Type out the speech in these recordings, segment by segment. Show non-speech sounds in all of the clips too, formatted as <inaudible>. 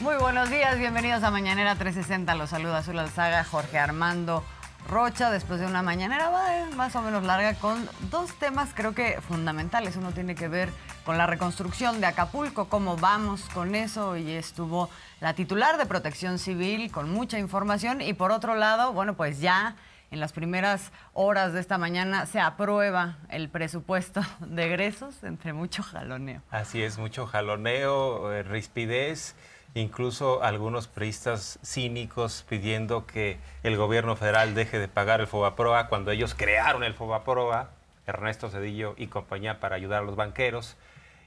Muy buenos días, bienvenidos a Mañanera 360. Los saluda Azul Alzaga, Jorge Armando Rocha, después de una mañanera eh, más o menos larga, con dos temas creo que fundamentales. Uno tiene que ver con la reconstrucción de Acapulco, cómo vamos con eso, y estuvo la titular de Protección Civil con mucha información. Y por otro lado, bueno, pues ya en las primeras horas de esta mañana se aprueba el presupuesto de egresos entre mucho jaloneo. Así es, mucho jaloneo, eh, rispidez incluso algunos priistas cínicos pidiendo que el gobierno federal deje de pagar el Fobaproa cuando ellos crearon el Fobaproa, Ernesto Cedillo y compañía para ayudar a los banqueros.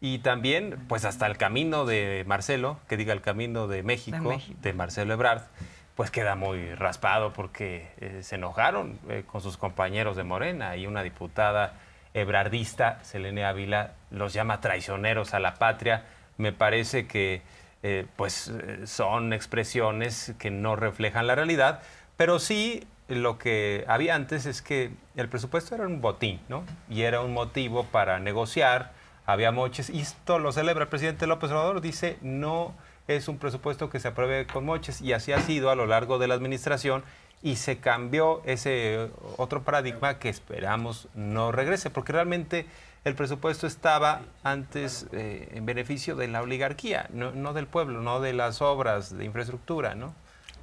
Y también, pues hasta el camino de Marcelo, que diga el camino de México, de, Marcelo Ebrard, pues queda muy raspado porque eh, se enojaron eh, con sus compañeros de Morena y una diputada ebrardista, Selene Ávila, los llama traicioneros a la patria. Me parece que eh, pues eh, son expresiones que no reflejan la realidad, pero sí lo que había antes es que el presupuesto era un botín, ¿no? Y era un motivo para negociar, había moches, y esto lo celebra el presidente López Obrador, dice, no es un presupuesto que se apruebe con moches, y así ha sido a lo largo de la administración, y se cambió ese otro paradigma que esperamos no regrese, porque realmente el presupuesto estaba antes eh, en beneficio de la oligarquía, no, no, del pueblo, no de las obras de infraestructura, ¿no?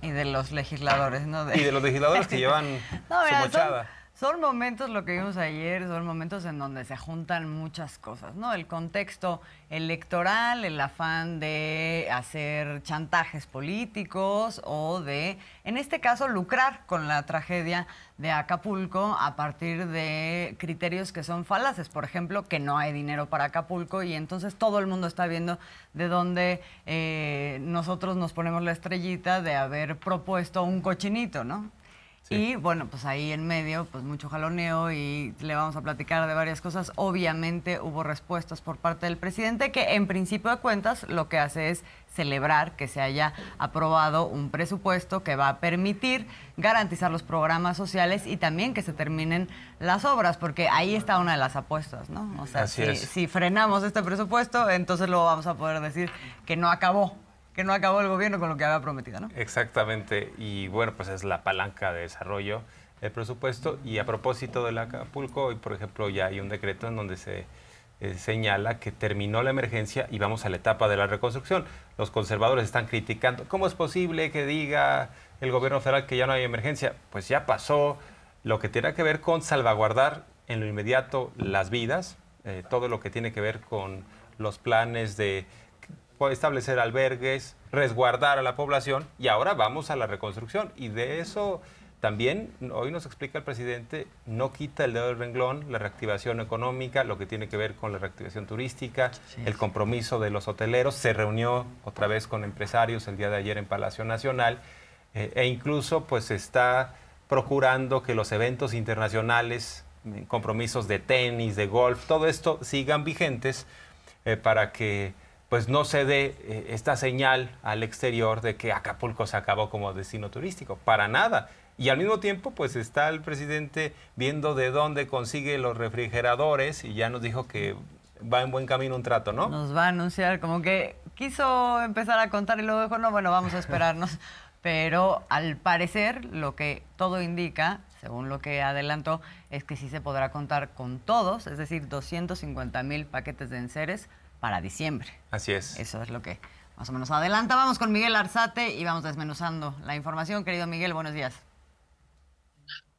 Y de los legisladores, ¿no? Y de los legisladores que <laughs> llevan su mochada. Son momentos, lo que vimos ayer, son momentos en donde se juntan muchas cosas, ¿no? El contexto electoral, el afán de hacer chantajes políticos o de, en este caso, lucrar con la tragedia de Acapulco a partir de criterios que son falaces, por ejemplo, que no hay dinero para Acapulco y entonces todo el mundo está viendo de dónde eh, nosotros nos ponemos la estrellita de haber propuesto un cochinito, ¿no? Y bueno, pues ahí en medio, pues mucho jaloneo y le vamos a platicar de varias cosas. Obviamente hubo respuestas por parte del presidente que en principio de cuentas lo que hace es celebrar que se haya aprobado un presupuesto que va a permitir garantizar los programas sociales y también que se terminen las obras, porque ahí está una de las apuestas, ¿no? O sea, si, si frenamos este presupuesto, entonces luego vamos a poder decir que no acabó, que no acabó el gobierno con lo que había prometido, ¿no? Exactamente, y bueno, pues es la palanca de desarrollo del presupuesto. Y a propósito del Acapulco, hoy por ejemplo ya hay un decreto en donde se eh, señala que terminó la emergencia y vamos a la etapa de la reconstrucción. Los conservadores están criticando, ¿cómo es posible que diga el gobierno federal que ya no hay emergencia? Pues ya pasó lo que tiene que ver con salvaguardar en lo inmediato las vidas, eh, todo lo que tiene que ver con los planes de establecer albergues, resguardar a la población y ahora vamos a la reconstrucción. Y de eso también hoy nos explica el presidente, no quita el dedo del renglón la reactivación económica, lo que tiene que ver con la reactivación turística, el compromiso de los hoteleros. Se reunió otra vez con empresarios el día de ayer en Palacio Nacional eh, e incluso pues está procurando que los eventos internacionales, compromisos de tenis, de golf, todo esto sigan vigentes eh, para que pues no se dé eh, esta señal al exterior de que Acapulco se acabó como destino turístico, para nada. Y al mismo tiempo, pues está el presidente viendo de dónde consigue los refrigeradores y ya nos dijo que va en buen camino un trato, ¿no? Nos va a anunciar como que quiso empezar a contar y luego dijo, no, bueno, vamos a esperarnos. <laughs> Pero al parecer, lo que todo indica, según lo que adelantó, es que sí se podrá contar con todos, es decir, 250 mil paquetes de enseres para diciembre. Así es. Eso es lo que más o menos adelanta. Vamos con Miguel Arzate y vamos desmenuzando la información. Querido Miguel, buenos días.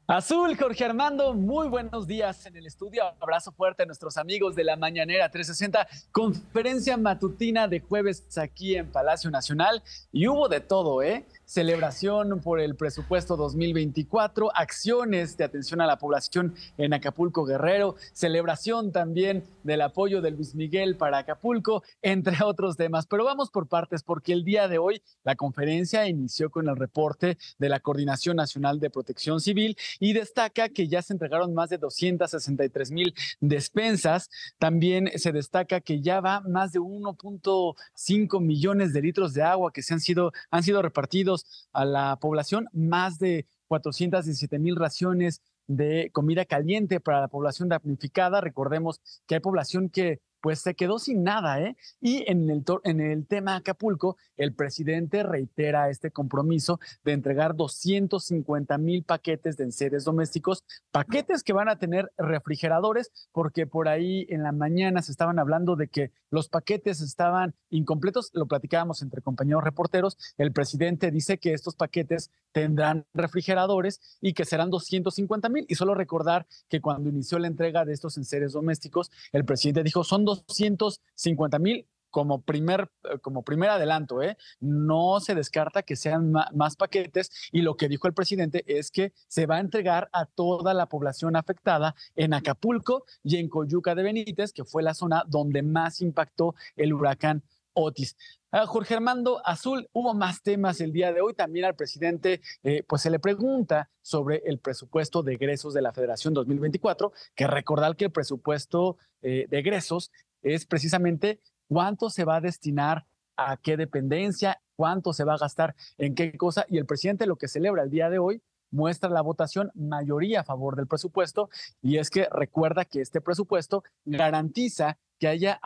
Azul, Jorge Armando, muy buenos días en el estudio. Abrazo fuerte a nuestros amigos de la Mañanera 360, conferencia matutina de jueves aquí en Palacio Nacional. Y hubo de todo, ¿eh? Celebración por el presupuesto 2024, acciones de atención a la población en Acapulco Guerrero, celebración también del apoyo de Luis Miguel para Acapulco, entre otros temas. Pero vamos por partes, porque el día de hoy la conferencia inició con el reporte de la Coordinación Nacional de Protección Civil y destaca que ya se entregaron más de 263 mil despensas. También se destaca que ya va más de 1.5 millones de litros de agua que se han sido, han sido repartidos a la población, más de 417 mil raciones de comida caliente para la población damnificada. Recordemos que hay población que pues se quedó sin nada, ¿eh? Y en el, en el tema Acapulco, el presidente reitera este compromiso de entregar 250 mil paquetes de enseres domésticos, paquetes que van a tener refrigeradores, porque por ahí en la mañana se estaban hablando de que los paquetes estaban incompletos, lo platicábamos entre compañeros reporteros, el presidente dice que estos paquetes tendrán refrigeradores y que serán 250 mil. Y solo recordar que cuando inició la entrega de estos enseres domésticos, el presidente dijo, son 250 mil como primer, eh, como primer adelanto. ¿eh? No se descarta que sean más paquetes y lo que dijo el presidente es que se va a entregar a toda la población afectada en Acapulco y en Coyuca de Benítez, que fue la zona donde más impactó el huracán Otis. Ah, Jorge Armando Azul, hubo más temas el día de hoy. También al presidente, eh, pues se le pregunta sobre el presupuesto de egresos de la Federación 2024, que recordar que el presupuesto eh, de egresos es precisamente cuánto se va a destinar a qué dependencia, cuánto se va a gastar en qué cosa. Y el presidente lo que celebra el día de hoy muestra la votación mayoría a favor del presupuesto y es que recuerda que este presupuesto garantiza que haya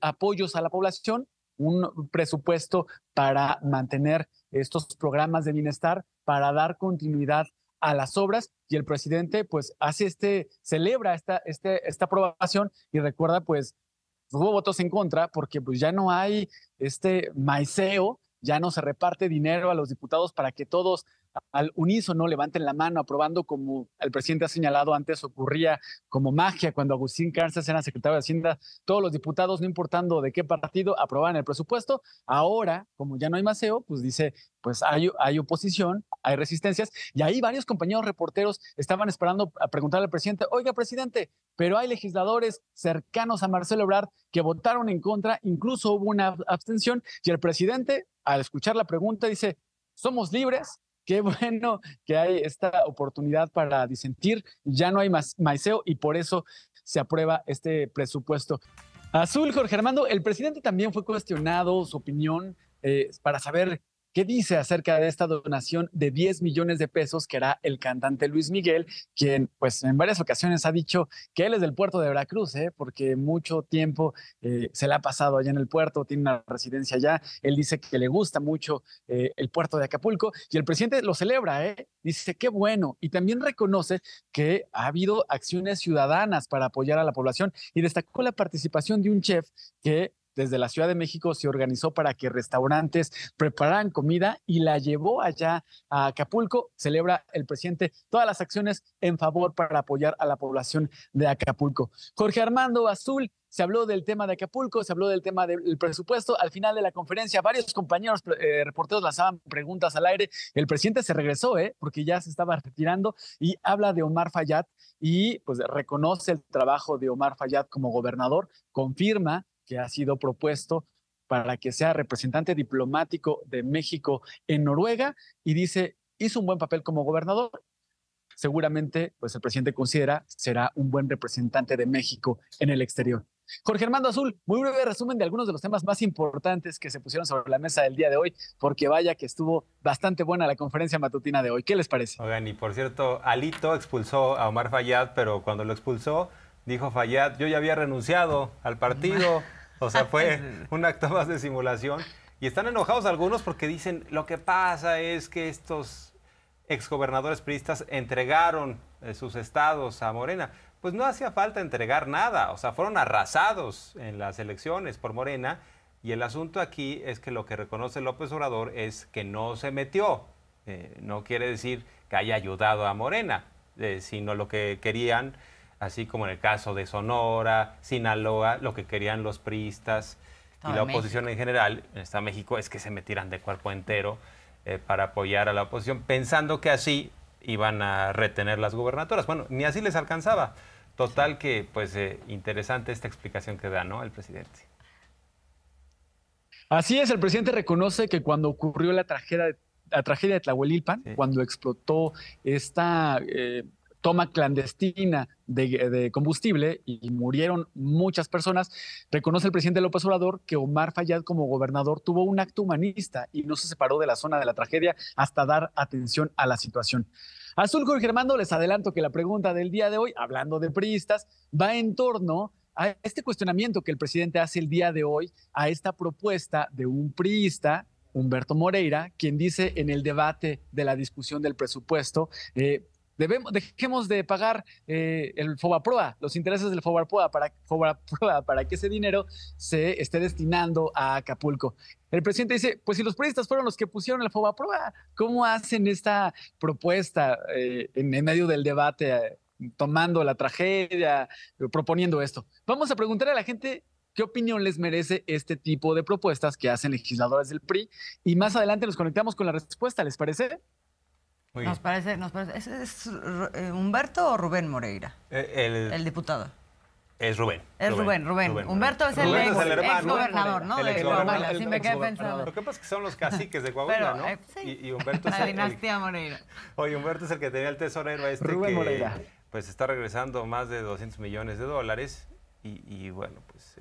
apoyos a la población un presupuesto para mantener estos programas de bienestar, para dar continuidad a las obras y el presidente pues hace este, celebra esta, este, esta aprobación y recuerda pues hubo votos en contra porque pues ya no hay este maiceo, ya no se reparte dinero a los diputados para que todos al unísono levanten la mano aprobando como el presidente ha señalado antes ocurría como magia cuando Agustín Cárcez era secretario de Hacienda, todos los diputados, no importando de qué partido, aprobaban el presupuesto. Ahora, como ya no hay maceo, pues dice, pues hay, oposición, hay resistencias y ahí varios compañeros reporteros estaban esperando a preguntarle al presidente, oiga presidente, pero hay legisladores cercanos a Marcelo Ebrard que votaron en contra, incluso hubo una abstención y el presidente al escuchar la pregunta dice, somos libres, qué bueno que hay esta oportunidad para disentir, ya no hay más maiceo y por eso se aprueba este presupuesto. Azul, Jorge Armando, el presidente también fue cuestionado su opinión eh, para saber ¿Qué dice acerca de esta donación de 10 millones de pesos que hará el cantante Luis Miguel, quien pues en varias ocasiones ha dicho que él es del puerto de Veracruz, ¿eh? porque mucho tiempo eh, se le ha pasado allá en el puerto, tiene una residencia allá, él dice que le gusta mucho eh, el puerto de Acapulco y el presidente lo celebra, ¿eh? dice qué bueno y también reconoce que ha habido acciones ciudadanas para apoyar a la población y destacó la participación de un chef que desde la Ciudad de México se organizó para que restaurantes prepararan comida y la llevó allá a Acapulco. Celebra el presidente todas las acciones en favor para apoyar a la población de Acapulco. Jorge Armando Azul, se habló del tema de Acapulco, se habló del tema del presupuesto. Al final de la conferencia, varios compañeros eh, reporteros lanzaban preguntas al aire. El presidente se regresó, ¿eh? porque ya se estaba retirando, y habla de Omar Fayad y pues reconoce el trabajo de Omar Fayad como gobernador, confirma que ha sido propuesto para que sea representante diplomático de México en Noruega y dice, hizo un buen papel como gobernador. Seguramente, pues el presidente considera será un buen representante de México en el exterior. Jorge Armando Azul, muy breve resumen de algunos de los temas más importantes que se pusieron sobre la mesa del día de hoy, porque vaya que estuvo bastante buena la conferencia matutina de hoy. ¿Qué les parece? Oigan, y por cierto, Alito expulsó a Omar Fayad, pero cuando lo expulsó, dijo Fayad, yo ya había renunciado al partido. <laughs> O sea, fue <laughs> un acto más de simulación. Y están enojados algunos porque dicen, lo que pasa es que estos exgobernadores priistas entregaron eh, sus estados a Morena. Pues no hacía falta entregar nada, o sea, fueron arrasados en las elecciones por Morena. Y el asunto aquí es que lo que reconoce López Obrador es que no se metió. Eh, no quiere decir que haya ayudado a Morena, eh, sino lo que querían así como en el caso de Sonora, Sinaloa, lo que querían los priistas y la oposición en general, está México, es que se metieran de cuerpo entero eh, para apoyar a la oposición, pensando que así iban a retener las gubernaturas. Bueno, ni así les alcanzaba. Total que, pues, eh, interesante esta explicación que da, ¿no? El presidente. Así es, el presidente reconoce que cuando ocurrió la tragedia de la tragedia de Tlahuelilpan, cuando explotó esta eh, toma clandestina de, combustible y murieron muchas personas. Reconoce el presidente López Obrador que Omar Fayad como gobernador tuvo un acto humanista y no se separó de la zona de la tragedia hasta dar atención a la situación. Azul Jorge Germando, les adelanto que la pregunta del día de hoy, hablando de priistas, va en torno a este cuestionamiento que el presidente hace el día de hoy a esta propuesta de un priista Humberto Moreira, quien dice en el debate de la discusión del presupuesto, eh, dejemos de pagar eh, el FOBAPROA, los intereses del FOBAPROA para, para que ese dinero se esté destinando a Acapulco. El presidente dice, pues si los periodistas fueron los que pusieron el FOBAPROA, ¿cómo hacen esta propuesta eh, en, medio del debate, eh, tomando la tragedia, eh, proponiendo esto? Vamos a preguntar a la gente qué opinión les merece este tipo de propuestas que hacen legisladores del PRI y más adelante nos conectamos con la respuesta, ¿les parece? nos parece, nos parece. ¿Es, eh, Humberto o Rubén Moreira? Eh, el, diputado. Es Rubén. Es Rubén, Rubén. Humberto es el, ex, es gobernador, ¿no? El ex Lo que pasa es que son los caciques de Coahuila, ¿no? Eh, sí. y, y, Humberto La dinastía Moreira. Oye, Humberto es el que tenía el tesorero este. Rubén que, Moreira. Pues está regresando más de 200 millones de dólares. y bueno, pues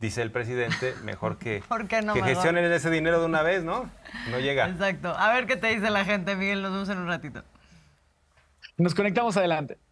dice el presidente, mejor que, <laughs> que gestionen ese dinero de una vez, ¿no? No llega. Exacto. A ver qué te dice la gente, Miguel. Nos vemos en un ratito. Nos conectamos adelante.